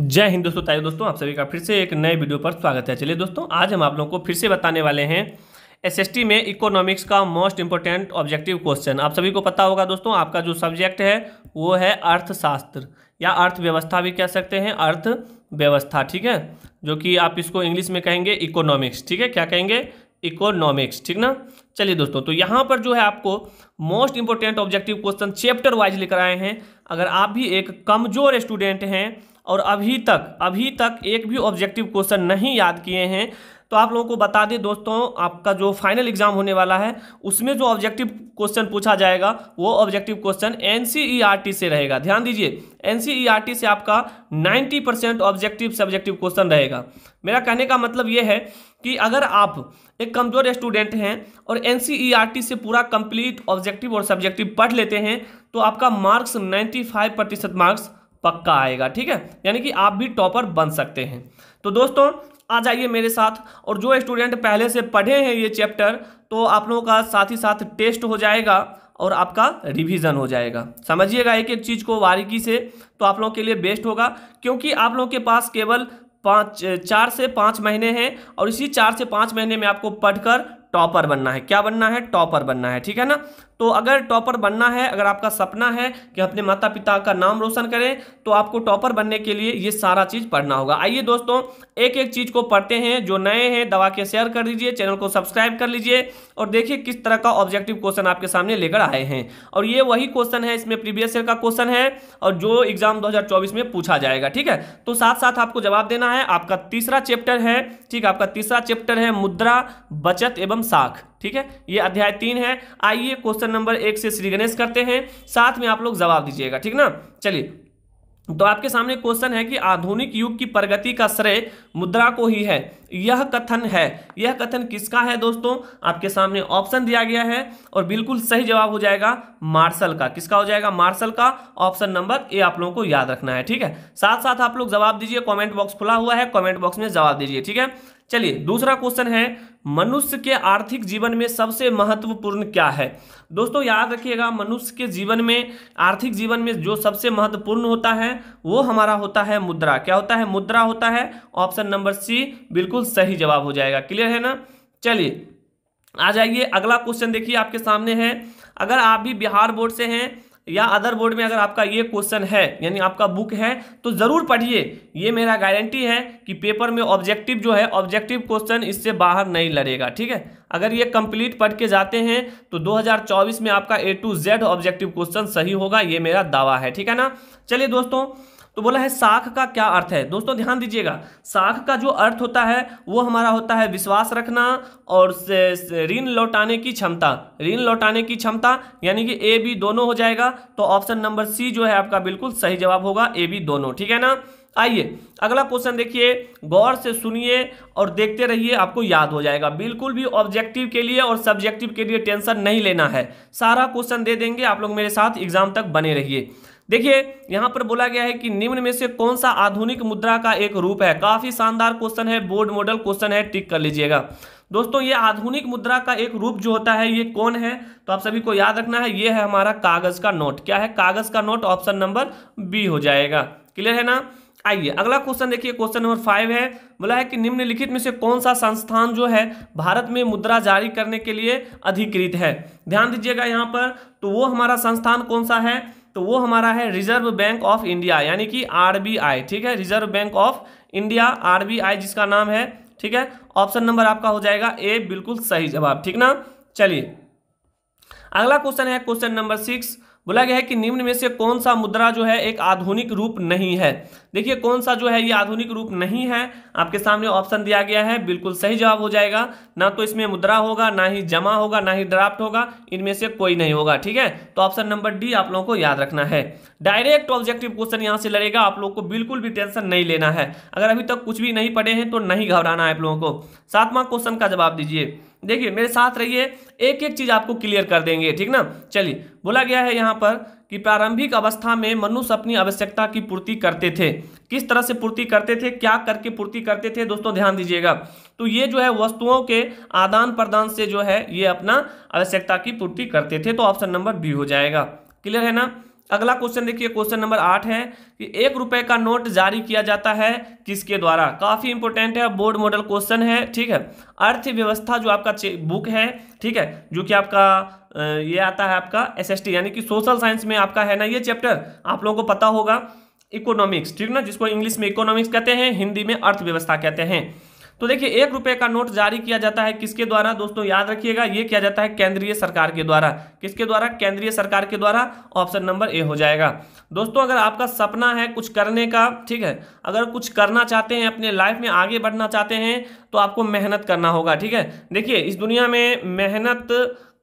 जय हिंद दोस्तों ताइए दोस्तों आप सभी का फिर से एक नए वीडियो पर स्वागत है चलिए दोस्तों आज हम आप लोगों को फिर से बताने वाले हैं एसएसटी में इकोनॉमिक्स का मोस्ट इंपॉर्टेंट ऑब्जेक्टिव क्वेश्चन आप सभी को पता होगा दोस्तों आपका जो सब्जेक्ट है वो है अर्थशास्त्र या अर्थव्यवस्था भी कह सकते हैं अर्थव्यवस्था ठीक है जो कि आप इसको इंग्लिश में कहेंगे इकोनॉमिक्स ठीक है क्या कहेंगे इकोनॉमिक्स ठीक ना चलिए दोस्तों तो यहाँ पर जो है आपको most important objective question chapter wise लेकर आए हैं अगर आप भी एक कमजोर स्टूडेंट हैं और अभी तक अभी तक एक भी ऑब्जेक्टिव क्वेश्चन नहीं याद किए हैं तो आप लोगों को बता दें दोस्तों आपका जो फाइनल एग्जाम होने वाला है उसमें जो ऑब्जेक्टिव क्वेश्चन पूछा जाएगा वो ऑब्जेक्टिव क्वेश्चन एन से रहेगा ध्यान दीजिए एन e से आपका 90 परसेंट ऑब्जेक्टिव सब्जेक्टिव क्वेश्चन रहेगा मेरा कहने का मतलब ये है कि अगर आप एक कमज़ोर स्टूडेंट हैं और एन e से पूरा कंप्लीट ऑब्जेक्टिव और सब्जेक्टिव पढ़ लेते हैं तो आपका मार्क्स नाइन्टी प्रतिशत मार्क्स पक्का आएगा ठीक है यानी कि आप भी टॉपर बन सकते हैं तो दोस्तों आ जाइए मेरे साथ और जो स्टूडेंट पहले से पढ़े हैं ये चैप्टर तो आप लोगों का साथ ही साथ टेस्ट हो जाएगा और आपका रिवीजन हो जाएगा समझिएगा एक एक चीज़ को बारीकी से तो आप लोगों के लिए बेस्ट होगा क्योंकि आप लोगों के पास केवल पाँच चार से पाँच महीने हैं और इसी चार से पाँच महीने में आपको पढ़कर टॉपर बनना है क्या बनना है टॉपर बनना है ठीक है ना तो अगर टॉपर बनना है अगर आपका सपना है कि अपने माता पिता का नाम रोशन करें तो आपको टॉपर बनने के लिए ये सारा चीज़ पढ़ना होगा आइए दोस्तों एक एक चीज़ को पढ़ते हैं जो नए हैं दवा के शेयर कर दीजिए चैनल को सब्सक्राइब कर लीजिए और देखिए किस तरह का ऑब्जेक्टिव क्वेश्चन आपके सामने लेकर आए हैं और ये वही क्वेश्चन है इसमें प्रीवियस ईयर का क्वेश्चन है और जो एग्जाम दो में पूछा जाएगा ठीक है तो साथ साथ आपको जवाब देना है आपका तीसरा चैप्टर है ठीक है आपका तीसरा चैप्टर है मुद्रा बचत एवं साख ठीक है ये अध्याय तीन है आइए क्वेश्चन नंबर एक से श्री गणेश करते हैं साथ में आप लोग जवाब दीजिएगा ठीक ना चलिए तो आपके सामने क्वेश्चन है कि आधुनिक युग की प्रगति का श्रेय मुद्रा को ही है यह कथन है यह कथन किसका है दोस्तों आपके सामने ऑप्शन दिया गया है और बिल्कुल सही जवाब हो जाएगा मार्शल का किसका हो जाएगा मार्शल का ऑप्शन नंबर ए आप लोगों को याद रखना है ठीक है साथ साथ आप लोग जवाब दीजिए कमेंट बॉक्स खुला हुआ है कमेंट बॉक्स में जवाब दीजिए ठीक है चलिए दूसरा क्वेश्चन है मनुष्य के आर्थिक जीवन में सबसे महत्वपूर्ण क्या है दोस्तों याद रखिएगा मनुष्य के जीवन में आर्थिक जीवन में जो सबसे महत्वपूर्ण होता है वो हमारा होता है मुद्रा क्या होता है मुद्रा होता है ऑप्शन नंबर सी बिल्कुल सही जवाब हो जाएगा क्लियर है ना चलिए आ जाइए अगला क्वेश्चन देखिए आपके सामने है अगर आप भी बिहार बोर्ड से हैं या अदर बोर्ड में अगर आपका ये क्वेश्चन है यानी आपका बुक है तो ज़रूर पढ़िए ये मेरा गारंटी है कि पेपर में ऑब्जेक्टिव जो है ऑब्जेक्टिव क्वेश्चन इससे बाहर नहीं लड़ेगा ठीक है अगर ये कंप्लीट पढ़ के जाते हैं तो 2024 में आपका A to Z objective question सही होगा ये मेरा दावा है ठीक है ना चलिए दोस्तों तो बोला है साख का क्या अर्थ है दोस्तों ध्यान दीजिएगा साख का जो अर्थ होता है वो हमारा होता है विश्वास रखना और ऋण लौटाने की क्षमता ऋण लौटाने की क्षमता यानी कि ए बी दोनों हो जाएगा तो ऑप्शन नंबर सी जो है आपका बिल्कुल सही जवाब होगा ए बी दोनों ठीक है ना आइए अगला क्वेश्चन देखिए गौर से सुनिए और देखते रहिए आपको याद हो जाएगा बिल्कुल भी ऑब्जेक्टिव के लिए और सब्जेक्टिव के लिए टेंशन नहीं लेना है सारा क्वेश्चन दे देंगे आप लोग मेरे साथ एग्जाम तक बने रहिए देखिए यहां पर बोला गया है कि निम्न में से कौन सा आधुनिक मुद्रा का एक रूप है काफी शानदार क्वेश्चन है बोर्ड मॉडल क्वेश्चन है टिक कर लीजिएगा दोस्तों ये आधुनिक मुद्रा का एक रूप जो होता है ये कौन है तो आप सभी को याद रखना है ये है हमारा कागज का नोट क्या है कागज का नोट ऑप्शन नंबर बी हो जाएगा क्लियर है ना आइए अगला क्वेश्चन देखिए क्वेश्चन नंबर फाइव है बोला है कि निम्नलिखित में से कौन सा संस्थान जो है भारत में मुद्रा जारी करने के लिए अधिकृत है ध्यान दीजिएगा यहाँ पर तो वो हमारा संस्थान कौन सा है तो वो हमारा है रिजर्व बैंक ऑफ इंडिया यानी कि आरबीआई ठीक है Reserve Bank of India RBI जिसका नाम है ठीक है ऑप्शन नंबर आपका हो जाएगा ए बिल्कुल सही जवाब ठीक ना चलिए अगला क्वेश्चन है क्वेश्चन नंबर सिक्स बोला गया है कि निम्न में से कौन सा मुद्रा जो है एक आधुनिक रूप नहीं है देखिए कौन सा जो है ये आधुनिक रूप नहीं है आपके सामने ऑप्शन दिया गया है बिल्कुल सही जवाब हो जाएगा ना तो इसमें मुद्रा होगा ना ही जमा होगा ना ही ड्राफ्ट होगा इनमें से कोई नहीं होगा ठीक है तो ऑप्शन नंबर डी आप लोगों को याद रखना है डायरेक्ट ऑब्जेक्टिव क्वेश्चन यहाँ से लड़ेगा आप लोग को बिल्कुल भी टेंशन नहीं लेना है अगर अभी तक कुछ भी नहीं पढ़े हैं तो नहीं घबराना है आप लोगों को सातवां क्वेश्चन का जवाब दीजिए देखिए मेरे साथ रहिए एक एक चीज़ आपको क्लियर कर देंगे ठीक ना चलिए बोला गया है यहाँ पर कि प्रारंभिक अवस्था में मनुष्य अपनी आवश्यकता की पूर्ति करते थे किस तरह से पूर्ति करते थे क्या करके पूर्ति करते थे दोस्तों ध्यान दीजिएगा तो ये जो है वस्तुओं के आदान प्रदान से जो है ये अपना आवश्यकता की पूर्ति करते थे तो ऑप्शन नंबर बी हो जाएगा क्लियर है ना अगला क्वेश्चन देखिए क्वेश्चन नंबर आठ है कि एक रुपए का नोट जारी किया जाता है किसके द्वारा काफ़ी इंपोर्टेंट है बोर्ड मॉडल क्वेश्चन है ठीक है अर्थव्यवस्था जो आपका बुक है ठीक है जो कि आपका ये आता है आपका एसएसटी यानी कि सोशल साइंस में आपका है ना ये चैप्टर आप लोगों को पता होगा इकोनॉमिक्स ठीक ना जिसको इंग्लिश में इकोनॉमिक्स कहते हैं हिंदी में अर्थव्यवस्था कहते हैं तो देखिए एक रुपए का नोट जारी किया जाता है किसके द्वारा दोस्तों याद रखिएगा ये किया जाता है केंद्रीय सरकार के द्वारा किसके द्वारा केंद्रीय सरकार के द्वारा ऑप्शन नंबर ए हो जाएगा दोस्तों अगर आपका सपना है कुछ करने का ठीक है अगर कुछ करना चाहते हैं अपने लाइफ में आगे बढ़ना चाहते हैं तो आपको मेहनत करना होगा ठीक है देखिए इस दुनिया में मेहनत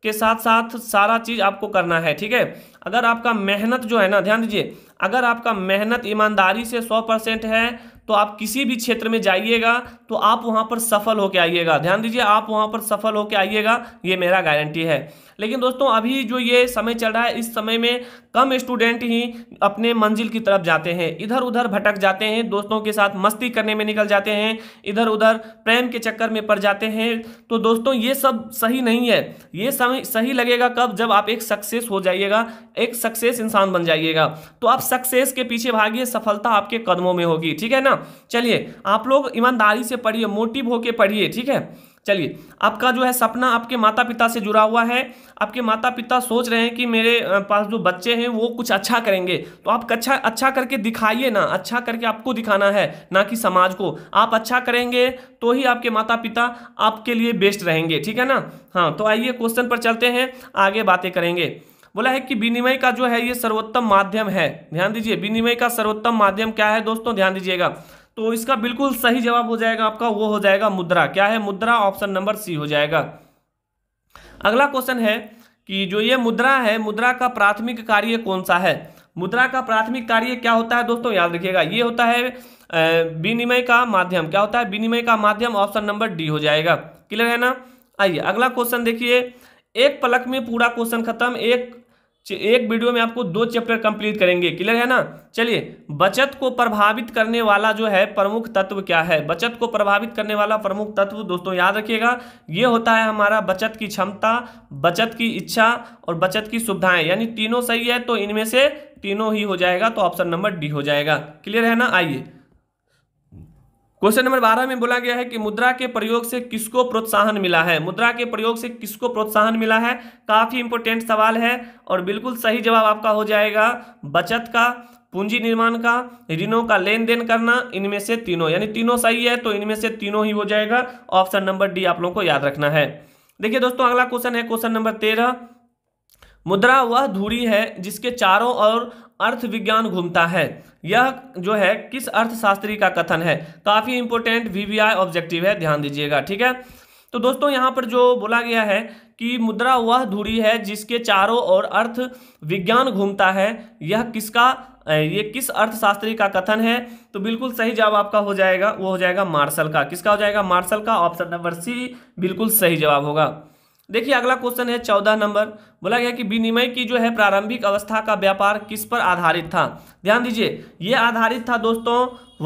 के साथ साथ सारा चीज़ आपको करना है ठीक है अगर आपका मेहनत जो है ना ध्यान दीजिए अगर आपका मेहनत ईमानदारी से सौ परसेंट है तो आप किसी भी क्षेत्र में जाइएगा तो आप वहाँ पर सफल होकर आइएगा ध्यान दीजिए आप वहाँ पर सफल होकर आइएगा ये मेरा गारंटी है लेकिन दोस्तों अभी जो ये समय चल रहा है इस समय में कम स्टूडेंट ही अपने मंजिल की तरफ जाते हैं इधर उधर भटक जाते हैं दोस्तों के साथ मस्ती करने में निकल जाते हैं इधर उधर प्रेम के चक्कर में पड़ जाते हैं तो दोस्तों ये सब सही नहीं है ये समय सही लगेगा कब जब आप एक सक्सेस हो जाइएगा एक सक्सेस इंसान बन जाइएगा तो आप सक्सेस के पीछे भागिए सफलता आपके कदमों में होगी ठीक है ना ना चलिए आप लोग ईमानदारी से पढ़िए मोटिव होके पढ़िए ठीक है चलिए आपका जो है सपना आपके माता पिता से जुड़ा हुआ है आपके माता पिता सोच रहे हैं कि मेरे पास जो बच्चे हैं वो कुछ अच्छा करेंगे तो आप अच्छा अच्छा करके दिखाइए ना अच्छा करके आपको दिखाना है ना कि समाज को आप अच्छा करेंगे तो ही आपके माता पिता आपके लिए बेस्ट रहेंगे ठीक है ना हाँ तो आइए क्वेश्चन पर चलते हैं आगे बातें करेंगे बोला है कि विनिमय का जो है ये सर्वोत्तम माध्यम है ध्यान दीजिए विनिमय का सर्वोत्तम माध्यम क्या है दोस्तों ध्यान दीजिएगा तो इसका बिल्कुल सही जवाब हो जाएगा आपका वो हो जाएगा मुद्रा क्या है मुद्रा ऑप्शन नंबर सी हो जाएगा अगला क्वेश्चन है कि जो ये मुद्रा है मुद्रा का प्राथमिक कार्य कौन सा है मुद्रा का प्राथमिक कार्य क्या होता है दोस्तों याद रखिएगा ये होता है विनिमय का माध्यम क्या होता है विनिमय का माध्यम ऑप्शन नंबर डी हो जाएगा क्लियर है ना आइए अगला क्वेश्चन देखिए एक पलक में पूरा क्वेश्चन खत्म एक एक वीडियो में आपको दो चैप्टर कंप्लीट करेंगे क्लियर है ना चलिए बचत को प्रभावित करने वाला जो है प्रमुख तत्व क्या है बचत को प्रभावित करने वाला प्रमुख तत्व दोस्तों याद रखिएगा ये होता है हमारा बचत की क्षमता बचत की इच्छा और बचत की सुविधाएं यानी तीनों सही है तो इनमें से तीनों ही हो जाएगा तो ऑप्शन नंबर डी हो जाएगा क्लियर है ना आइए क्वेश्चन नंबर बारह में बोला गया है कि मुद्रा के प्रयोग से किसको प्रोत्साहन मिला है मुद्रा के प्रयोग से किसको प्रोत्साहन मिला है काफी इंपोर्टेंट सवाल है और बिल्कुल सही जवाब आपका हो जाएगा बचत का पूंजी निर्माण का ऋणों का लेन देन करना इनमें से तीनों यानी तीनों सही है तो इनमें से तीनों ही हो जाएगा ऑप्शन नंबर डी आप लोगों को याद रखना है देखिए दोस्तों अगला क्वेश्चन है क्वेश्चन नंबर तेरह मुद्रा वह धुरी है जिसके चारों और अर्थ विज्ञान घूमता है यह जो है किस अर्थशास्त्री का कथन है काफ़ी इंपोर्टेंट वीवीआई ऑब्जेक्टिव है ध्यान दीजिएगा ठीक है तो दोस्तों यहाँ पर जो बोला गया है कि मुद्रा वह धुरी है जिसके चारों ओर अर्थ विज्ञान घूमता है यह किसका ये किस अर्थशास्त्री का कथन है तो बिल्कुल सही जवाब आपका हो जाएगा वो हो जाएगा मार्शल का किसका हो जाएगा मार्शल का ऑप्शन नंबर सी बिल्कुल सही जवाब होगा देखिए अगला क्वेश्चन है चौदह नंबर बोला गया कि विनिमय की जो है प्रारंभिक अवस्था का व्यापार किस पर आधारित था ध्यान दीजिए यह आधारित था दोस्तों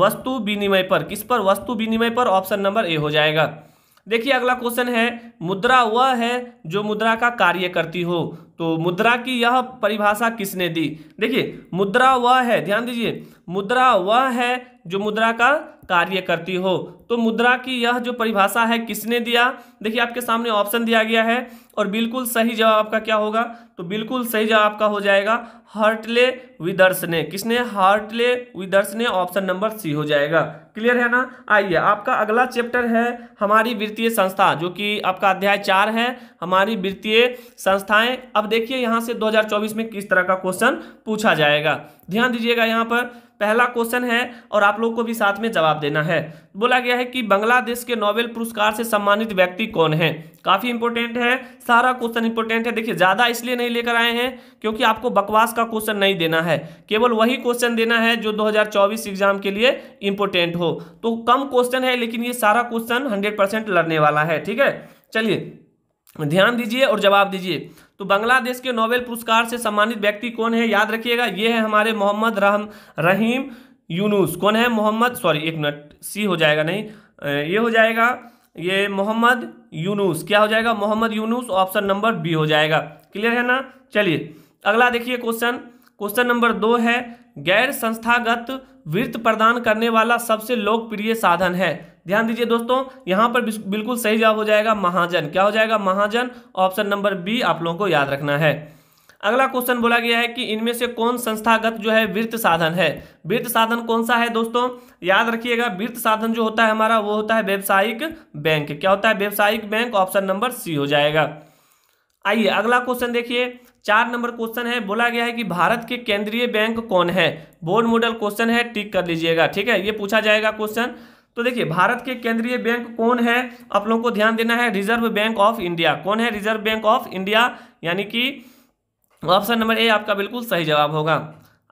वस्तु विनिमय पर किस पर वस्तु विनिमय पर ऑप्शन नंबर ए हो जाएगा देखिए अगला क्वेश्चन है मुद्रा वह है जो मुद्रा का कार्य करती हो तो मुद्रा की यह परिभाषा किसने दी देखिए मुद्रा वह है ध्यान दीजिए मुद्रा वह है जो मुद्रा का कार्य करती हो तो मुद्रा की यह जो परिभाषा है किसने दिया देखिए आपके सामने ऑप्शन दिया गया है और बिल्कुल सही जवाब आपका क्या होगा तो बिल्कुल सही जवाब आपका हो जाएगा हार्टले विदर्श ने किसने हार्टले विदर्श ने ऑप्शन नंबर सी हो जाएगा क्लियर है ना आइए आपका अगला चैप्टर है हमारी वित्तीय संस्था जो कि आपका अध्याय चार है हमारी वित्तीय संस्थाएं अब देखिए यहाँ से 2024 में किस तरह का क्वेश्चन पूछा जाएगा ध्यान दीजिएगा यहाँ पर पहला क्वेश्चन है और आप लोग को भी साथ में जवाब देना है बोला गया है कि बांग्लादेश के नोबेल पुरस्कार से सम्मानित व्यक्ति कौन है काफी इंपोर्टेंट है सारा क्वेश्चन इंपोर्टेंट है देखिए ज़्यादा इसलिए नहीं लेकर आए हैं क्योंकि आपको बकवास का क्वेश्चन नहीं देना है केवल वही क्वेश्चन देना है जो 2024 एग्जाम के लिए इंपोर्टेंट हो तो कम क्वेश्चन है लेकिन ये सारा क्वेश्चन हंड्रेड लड़ने वाला है ठीक है चलिए ध्यान दीजिए और जवाब दीजिए तो बांग्लादेश के नोबेल पुरस्कार से सम्मानित व्यक्ति कौन है याद रखिएगा ये है हमारे मोहम्मद रहम रहीम यूनुस कौन है मोहम्मद सॉरी एक मिनट सी हो जाएगा नहीं ये हो जाएगा ये मोहम्मद यूनुस क्या हो जाएगा Mohammad Yunus option number B हो जाएगा क्लियर है ना चलिए अगला देखिए क्वेश्चन क्वेश्चन नंबर दो है गैर संस्थागत वित्त प्रदान करने वाला सबसे लोकप्रिय साधन है ध्यान दीजिए दोस्तों यहाँ पर बिल्कुल सही जवाब हो जाएगा महाजन क्या हो जाएगा महाजन ऑप्शन नंबर बी आप लोगों को याद रखना है अगला क्वेश्चन बोला गया है कि इनमें से कौन संस्थागत जो है वृत्त साधन है वृत्त साधन कौन सा है दोस्तों याद रखिएगा वृत्त साधन जो होता है हमारा वो होता है व्यावसायिक बैंक क्या होता है व्यवसायिक बैंक ऑप्शन नंबर सी हो जाएगा आइए अगला क्वेश्चन देखिए चार नंबर क्वेश्चन है बोला गया है कि भारत के केंद्रीय बैंक कौन है बोर्ड मॉडल क्वेश्चन है टिक कर लीजिएगा ठीक है ये पूछा जाएगा क्वेश्चन तो देखिए भारत के केंद्रीय बैंक कौन है आप लोगों को ध्यान देना है रिजर्व बैंक ऑफ इंडिया कौन है रिजर्व बैंक ऑफ इंडिया यानी कि ऑप्शन नंबर ए आपका बिल्कुल सही जवाब होगा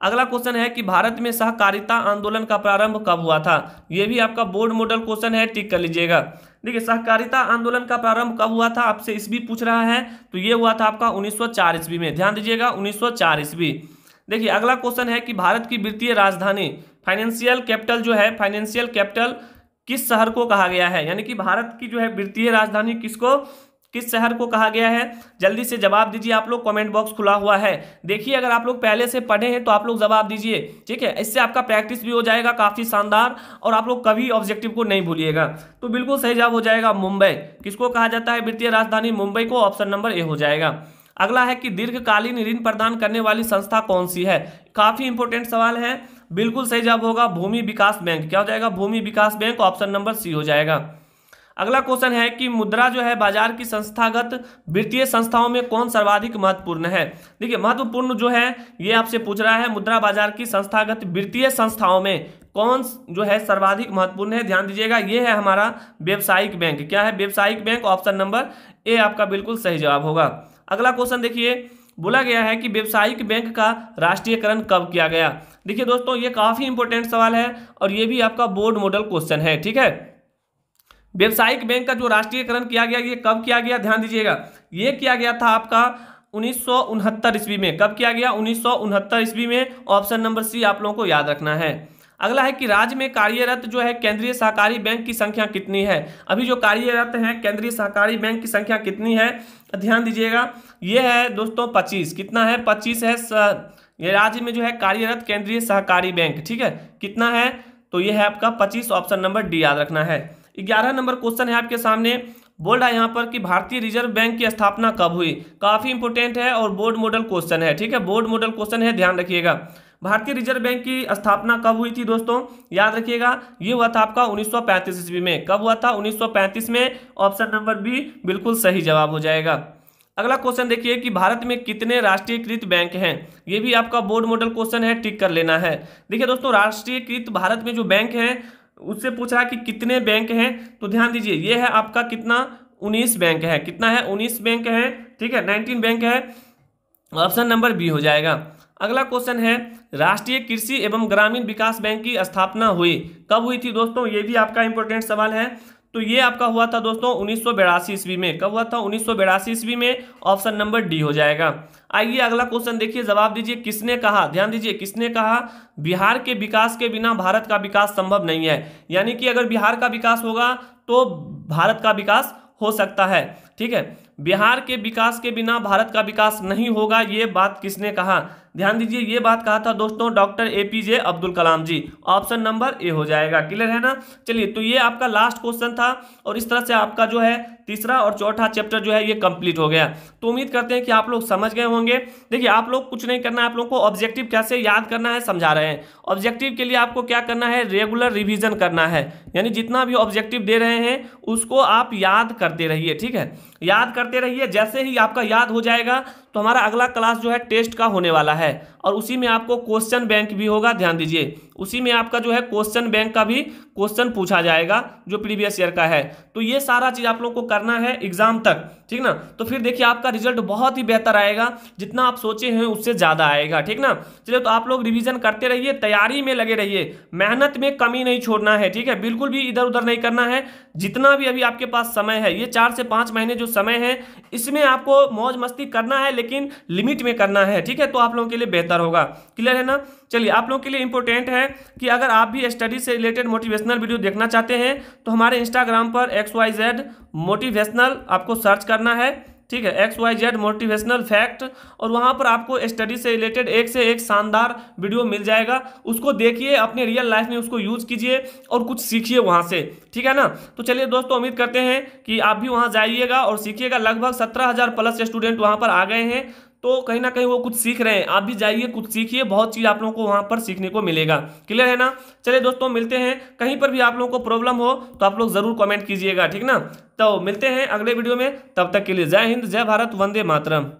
अगला क्वेश्चन है कि भारत में सहकारिता आंदोलन का प्रारंभ कब हुआ था यह भी आपका बोर्ड मॉडल क्वेश्चन है टिक कर लीजिएगा देखिए सहकारिता आंदोलन का प्रारंभ कब हुआ था आपसे इस भी पूछ रहा है तो ये हुआ था आपका 1904 ईस्वी में ध्यान दीजिएगा 1904 ईस्वी देखिए अगला क्वेश्चन है कि भारत की वित्तीय राजधानी फाइनेंशियल कैपिटल जो है फाइनेंशियल कैपिटल किस शहर को कहा गया है यानी कि भारत की जो है वित्तीय राजधानी किसको किस शहर को कहा गया है जल्दी से जवाब दीजिए आप लोग कमेंट बॉक्स खुला हुआ है देखिए अगर आप लोग पहले से पढ़े हैं तो आप लोग जवाब दीजिए ठीक है इससे आपका प्रैक्टिस भी हो जाएगा काफ़ी शानदार और आप लोग कभी ऑब्जेक्टिव को नहीं भूलिएगा तो बिल्कुल सही जवाब हो जाएगा मुंबई किसको कहा जाता है वित्तीय राजधानी मुंबई को ऑप्शन नंबर ए हो जाएगा अगला है कि दीर्घकालीन ऋण प्रदान करने वाली संस्था कौन सी है काफ़ी इंपॉर्टेंट सवाल है बिल्कुल सही जवाब होगा भूमि विकास बैंक क्या हो जाएगा Bhumi Vikas bank option number C हो जाएगा अगला क्वेश्चन है कि मुद्रा जो है बाजार की संस्थागत वित्तीय संस्थाओं में कौन सर्वाधिक महत्वपूर्ण है देखिए महत्वपूर्ण जो है ये आपसे पूछ रहा है मुद्रा बाजार की संस्थागत वित्तीय संस्थाओं में कौन जो है सर्वाधिक महत्वपूर्ण है ध्यान दीजिएगा ये है हमारा व्यावसायिक बैंक क्या है व्यावसायिक बैंक ऑप्शन नंबर ए आपका बिल्कुल सही जवाब होगा अगला क्वेश्चन देखिए बोला गया है कि व्यावसायिक बैंक का राष्ट्रीयकरण कब किया गया देखिए दोस्तों ये काफ़ी इंपॉर्टेंट सवाल है और ये भी आपका बोर्ड मॉडल क्वेश्चन है ठीक है व्यावसायिक बैंक का जो राष्ट्रीयकरण किया गया ये कब किया गया ध्यान दीजिएगा ये किया गया था आपका उन्नीस ईस्वी में कब किया गया उन्नीस ईस्वी में ऑप्शन नंबर सी आप लोगों को याद रखना है अगला है कि राज्य में कार्यरत जो है केंद्रीय सहकारी बैंक की संख्या कितनी है अभी जो कार्यरत है केंद्रीय सहकारी बैंक की संख्या कितनी है ध्यान दीजिएगा ये है दोस्तों 25 कितना है 25 है ये राज्य में जो है कार्यरत केंद्रीय सहकारी बैंक ठीक है कितना है तो ये है आपका 25 ऑप्शन नंबर डी याद रखना है ग्यारह नंबर क्वेश्चन है आपके सामने बोल रहा है यहाँ पर कि भारतीय रिजर्व बैंक की स्थापना कब हुई काफी इंपोर्टेंट है और बोर्ड मॉडल क्वेश्चन है ठीक है बोर्ड मॉडल क्वेश्चन है ध्यान रखिएगा भारतीय रिजर्व बैंक की स्थापना कब हुई थी दोस्तों याद रखिएगा ये हुआ था आपका 1935 ईस्वी में कब हुआ था 1935 में ऑप्शन नंबर बी बिल्कुल सही जवाब हो जाएगा अगला क्वेश्चन देखिए कि भारत में कितने राष्ट्रीयकृत बैंक हैं ये भी आपका बोर्ड मॉडल क्वेश्चन है टिक कर लेना है देखिए दोस्तों राष्ट्रीयकृत भारत में जो बैंक हैं उससे पूछ रहा है कि कितने बैंक हैं तो ध्यान दीजिए ये है आपका कितना उन्नीस बैंक है कितना है उन्नीस बैंक है ठीक है नाइनटीन बैंक है ऑप्शन नंबर बी हो जाएगा अगला क्वेश्चन है राष्ट्रीय कृषि एवं ग्रामीण विकास बैंक की स्थापना हुई कब हुई थी दोस्तों ये भी आपका इंपॉर्टेंट सवाल है तो ये आपका हुआ था दोस्तों उन्नीस ईस्वी में कब हुआ था उन्नीस ईस्वी में ऑप्शन नंबर डी हो जाएगा आइए अगला क्वेश्चन देखिए जवाब दीजिए किसने कहा ध्यान दीजिए किसने कहा बिहार के विकास के बिना भारत का विकास संभव नहीं है यानी कि अगर बिहार का विकास होगा तो भारत का विकास हो सकता है ठीक है बिहार के विकास के बिना भारत का विकास नहीं होगा ये बात किसने कहा ध्यान दीजिए ये बात कहा था दोस्तों doctor A P J Abdul Kalam ji option number A हो जाएगा क्लियर है ना चलिए तो ये आपका लास्ट क्वेश्चन था और इस तरह से आपका जो है तीसरा और चौथा चैप्टर जो है ये कंप्लीट हो गया तो उम्मीद करते हैं कि आप लोग समझ गए होंगे देखिए आप लोग कुछ नहीं करना है आप लोग को ऑब्जेक्टिव कैसे याद करना है समझा रहे हैं ऑब्जेक्टिव के लिए आपको क्या करना है रेगुलर रिवीजन करना है यानी जितना भी ऑब्जेक्टिव दे रहे हैं उसको आप याद करते रहिए ठीक है याद करते रहिए जैसे ही आपका याद हो जाएगा तो हमारा अगला क्लास जो है टेस्ट का होने वाला है और उसी में आपको क्वेश्चन बैंक भी होगा ध्यान दीजिए उसी में आपका जो है क्वेश्चन बैंक का भी क्वेश्चन पूछा जाएगा जो प्रीवियस ईयर का है तो ये सारा चीज़ आप लोग को करना है एग्जाम तक ठीक ना तो फिर देखिए आपका रिजल्ट बहुत ही बेहतर आएगा जितना आप सोचे हैं उससे ज़्यादा आएगा ठीक ना चलिए तो आप लोग रिविजन करते रहिए तैयारी में लगे रहिए मेहनत में कमी नहीं छोड़ना है ठीक है बिल्कुल भी इधर उधर नहीं करना है जितना भी अभी आपके पास समय है ये चार से पांच महीने जो समय है इसमें आपको मौज मस्ती करना है लेकिन लिमिट में करना है ठीक है तो आप लोगों के लिए बेहतर होगा क्लियर है ना चलिए आप लोगों के लिए इंपॉर्टेंट है कि अगर आप भी स्टडी से रिलेटेड मोटिवेशनल वीडियो देखना चाहते हैं तो हमारे इंस्टाग्राम पर एक्स वाई जेड मोटिवेशनल आपको सर्च करना है ठीक है X Y Z motivational fact और वहाँ पर आपको स्टडी से रिलेटेड एक से एक शानदार वीडियो मिल जाएगा उसको देखिए अपने रियल लाइफ में उसको यूज कीजिए और कुछ सीखिए वहाँ से ठीक है ना तो चलिए दोस्तों उम्मीद करते हैं कि आप भी वहाँ जाइएगा और सीखिएगा लगभग सत्रह प्लस स्टूडेंट वहाँ पर आ गए हैं तो कहीं ना कहीं वो कुछ सीख रहे हैं आप भी जाइए कुछ सीखिए बहुत चीज़ आप लोगों को वहाँ पर सीखने को मिलेगा क्लियर है ना चलिए दोस्तों मिलते हैं कहीं पर भी आप लोगों को प्रॉब्लम हो तो आप लोग ज़रूर कॉमेंट कीजिएगा ठीक ना तो मिलते हैं अगले वीडियो में तब तक के लिए जय हिंद जय भारत वंदे मातरम